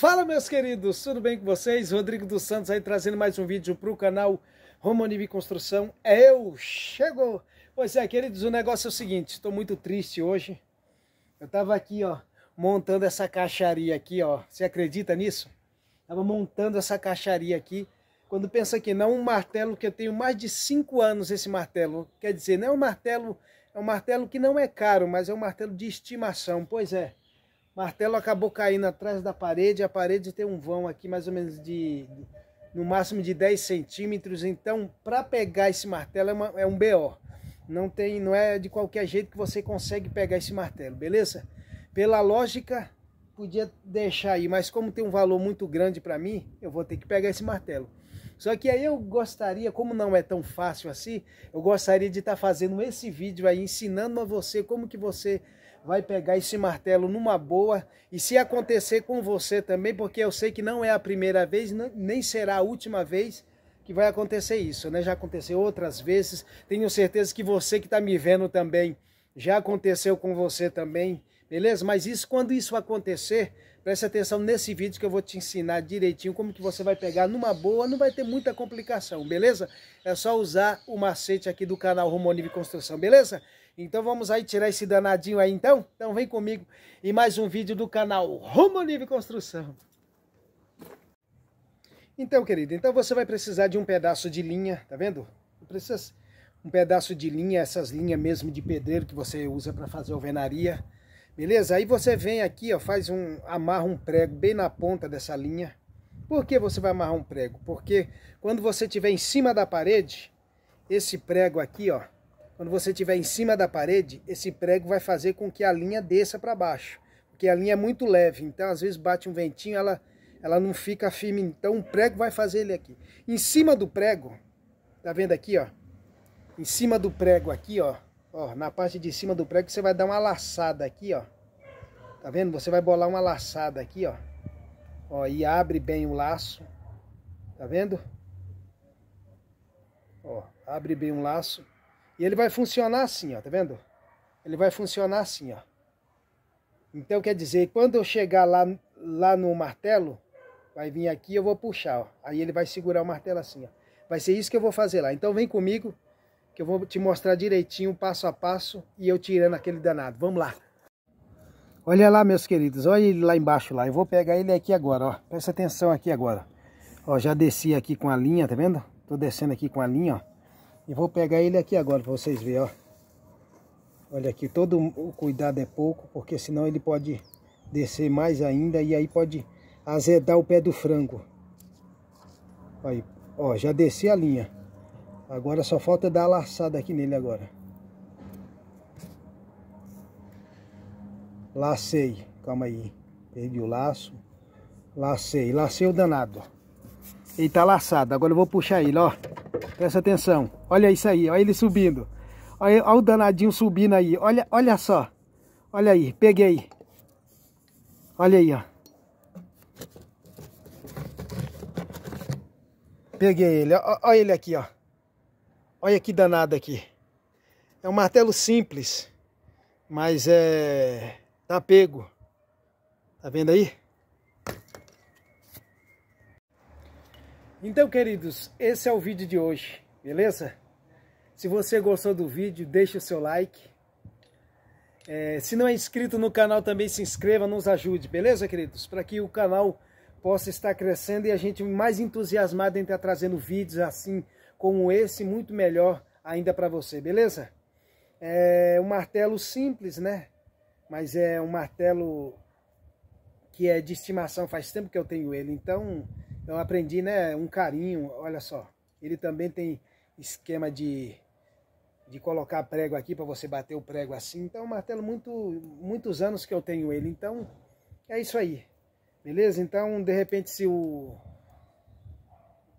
Fala meus queridos, tudo bem com vocês? Rodrigo dos Santos aí trazendo mais um vídeo para o canal Romanibi Construção. É eu, chegou! Pois é, queridos, o negócio é o seguinte, estou muito triste hoje. Eu estava aqui, ó, montando essa caixaria aqui, ó. Você acredita nisso? Estava montando essa caixaria aqui. Quando pensa que não, um martelo que eu tenho mais de 5 anos esse martelo. Quer dizer, não é um martelo, é um martelo que não é caro, mas é um martelo de estimação. Pois é martelo acabou caindo atrás da parede. A parede tem um vão aqui mais ou menos de, de no máximo de 10 centímetros. Então, para pegar esse martelo é, uma, é um BO. Não tem, não é de qualquer jeito que você consegue pegar esse martelo, beleza? Pela lógica, podia deixar aí, mas como tem um valor muito grande para mim, eu vou ter que pegar esse martelo. Só que aí eu gostaria, como não é tão fácil assim, eu gostaria de estar tá fazendo esse vídeo aí ensinando a você como que você vai pegar esse martelo numa boa. E se acontecer com você também, porque eu sei que não é a primeira vez, nem será a última vez que vai acontecer isso, né? Já aconteceu outras vezes. Tenho certeza que você que está me vendo também, já aconteceu com você também, beleza? Mas isso, quando isso acontecer, preste atenção nesse vídeo que eu vou te ensinar direitinho como que você vai pegar numa boa, não vai ter muita complicação, beleza? É só usar o macete aqui do canal Rumo Construção, beleza? Então vamos aí tirar esse danadinho aí então? Então vem comigo em mais um vídeo do canal Rumo Livre Construção. Então, querido, então você vai precisar de um pedaço de linha, tá vendo? Precisa um pedaço de linha, essas linhas mesmo de pedreiro que você usa para fazer alvenaria, beleza? Aí você vem aqui, ó, faz um, amarra um prego bem na ponta dessa linha. Por que você vai amarrar um prego? Porque quando você tiver em cima da parede, esse prego aqui, ó, quando você estiver em cima da parede, esse prego vai fazer com que a linha desça para baixo, porque a linha é muito leve, então às vezes bate um ventinho, ela, ela não fica firme, então um prego vai fazer ele aqui. Em cima do prego, tá vendo aqui, ó? Em cima do prego aqui, ó, ó, na parte de cima do prego você vai dar uma laçada aqui, ó. Tá vendo? Você vai bolar uma laçada aqui, ó. Ó, e abre bem o laço. Tá vendo? Ó, abre bem o laço. E ele vai funcionar assim, ó, tá vendo? Ele vai funcionar assim, ó. Então quer dizer, quando eu chegar lá, lá no martelo, vai vir aqui eu vou puxar, ó. Aí ele vai segurar o martelo assim, ó. Vai ser isso que eu vou fazer lá. Então vem comigo, que eu vou te mostrar direitinho, passo a passo, e eu tirando aquele danado. Vamos lá. Olha lá, meus queridos, olha ele lá embaixo lá. Eu vou pegar ele aqui agora, ó. Presta atenção aqui agora. Ó, já desci aqui com a linha, tá vendo? Tô descendo aqui com a linha, ó. E vou pegar ele aqui agora para vocês verem, ó. Olha aqui, todo o cuidado é pouco, porque senão ele pode descer mais ainda e aí pode azedar o pé do frango. Aí, ó, já desci a linha. Agora só falta dar a laçada aqui nele agora. Lacei, calma aí, perdi o laço. Lacei, lacei o danado, ó. Ele tá laçado. Agora eu vou puxar ele, ó. Presta atenção. Olha isso aí, olha ele subindo. Olha, olha o danadinho subindo aí. Olha, olha só. Olha aí, peguei. Olha aí, ó. Peguei ele. Olha ele aqui, ó. Olha que danado aqui. É um martelo simples, mas é... Tá pego. Tá vendo aí? Então, queridos, esse é o vídeo de hoje, beleza? Se você gostou do vídeo, deixe o seu like. É, se não é inscrito no canal, também se inscreva, nos ajude, beleza, queridos? Para que o canal possa estar crescendo e a gente mais entusiasmado em estar trazendo vídeos assim como esse, muito melhor ainda para você, beleza? É um martelo simples, né? Mas é um martelo que é de estimação, faz tempo que eu tenho ele, então então, eu aprendi, né, um carinho, olha só. Ele também tem esquema de, de colocar prego aqui para você bater o prego assim. Então, é martelo muito, muitos anos que eu tenho ele. Então, é isso aí. Beleza? Então, de repente, se o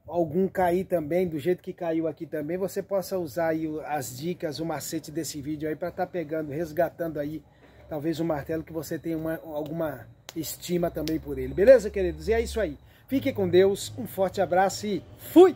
algum cair também, do jeito que caiu aqui também, você possa usar aí as dicas, o macete desse vídeo aí para estar tá pegando, resgatando aí talvez o um martelo que você tem uma, alguma estima também por ele. Beleza, queridos? E é isso aí. Fique com Deus, um forte abraço e fui!